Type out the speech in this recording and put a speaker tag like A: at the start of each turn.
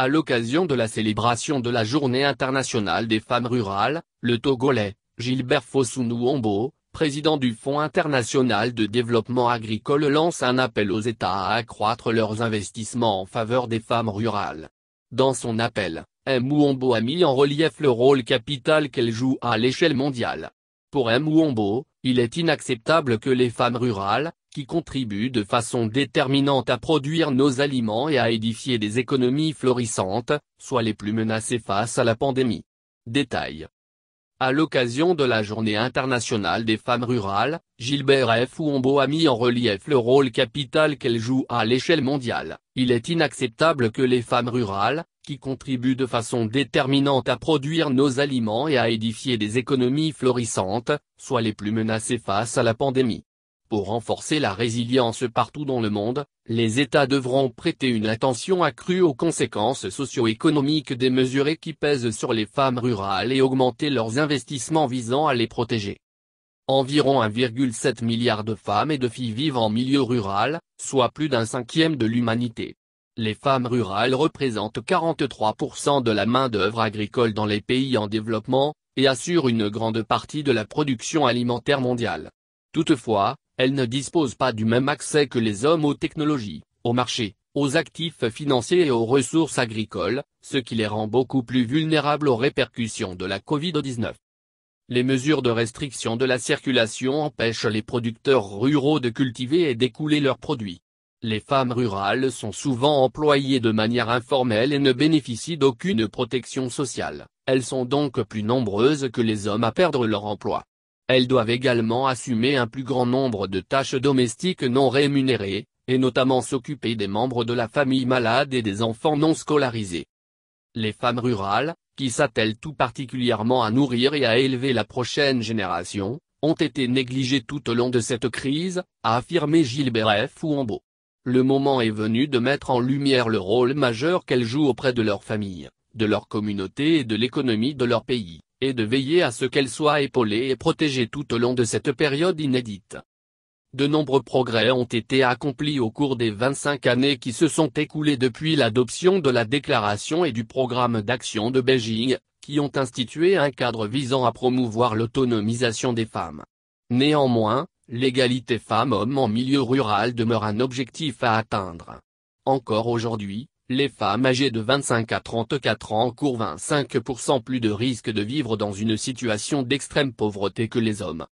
A: À l'occasion de la célébration de la Journée internationale des femmes rurales, le Togolais, Gilbert Fosunuombo, président du Fonds international de développement agricole lance un appel aux États à accroître leurs investissements en faveur des femmes rurales. Dans son appel, M. Ombo a mis en relief le rôle capital qu'elle joue à l'échelle mondiale. Pour M. Ombo, il est inacceptable que les femmes rurales, qui contribuent de façon déterminante à produire nos aliments et à édifier des économies florissantes, soient les plus menacées face à la pandémie. Détail. À l'occasion de la Journée internationale des femmes rurales, Gilbert F. Ouombo a mis en relief le rôle capital qu'elles jouent à l'échelle mondiale. Il est inacceptable que les femmes rurales, qui contribuent de façon déterminante à produire nos aliments et à édifier des économies florissantes, soient les plus menacées face à la pandémie. Pour renforcer la résilience partout dans le monde, les États devront prêter une attention accrue aux conséquences socio-économiques démesurées qui pèsent sur les femmes rurales et augmenter leurs investissements visant à les protéger. Environ 1,7 milliard de femmes et de filles vivent en milieu rural, soit plus d'un cinquième de l'humanité. Les femmes rurales représentent 43% de la main-d'œuvre agricole dans les pays en développement, et assurent une grande partie de la production alimentaire mondiale. Toutefois, elles ne disposent pas du même accès que les hommes aux technologies, aux marchés, aux actifs financiers et aux ressources agricoles, ce qui les rend beaucoup plus vulnérables aux répercussions de la Covid-19. Les mesures de restriction de la circulation empêchent les producteurs ruraux de cultiver et d'écouler leurs produits. Les femmes rurales sont souvent employées de manière informelle et ne bénéficient d'aucune protection sociale, elles sont donc plus nombreuses que les hommes à perdre leur emploi. Elles doivent également assumer un plus grand nombre de tâches domestiques non rémunérées, et notamment s'occuper des membres de la famille malade et des enfants non scolarisés. Les femmes rurales, qui s'attellent tout particulièrement à nourrir et à élever la prochaine génération, ont été négligées tout au long de cette crise, a affirmé Gilbert F. Ouambo. Le moment est venu de mettre en lumière le rôle majeur qu'elles jouent auprès de leur famille, de leur communauté et de l'économie de leur pays et de veiller à ce qu'elle soit épaulée et protégée tout au long de cette période inédite. De nombreux progrès ont été accomplis au cours des 25 années qui se sont écoulées depuis l'adoption de la déclaration et du programme d'action de Beijing, qui ont institué un cadre visant à promouvoir l'autonomisation des femmes. Néanmoins, l'égalité femmes-hommes en milieu rural demeure un objectif à atteindre. Encore aujourd'hui, les femmes âgées de 25 à 34 ans courent 25% plus de risques de vivre dans une situation d'extrême pauvreté que les hommes,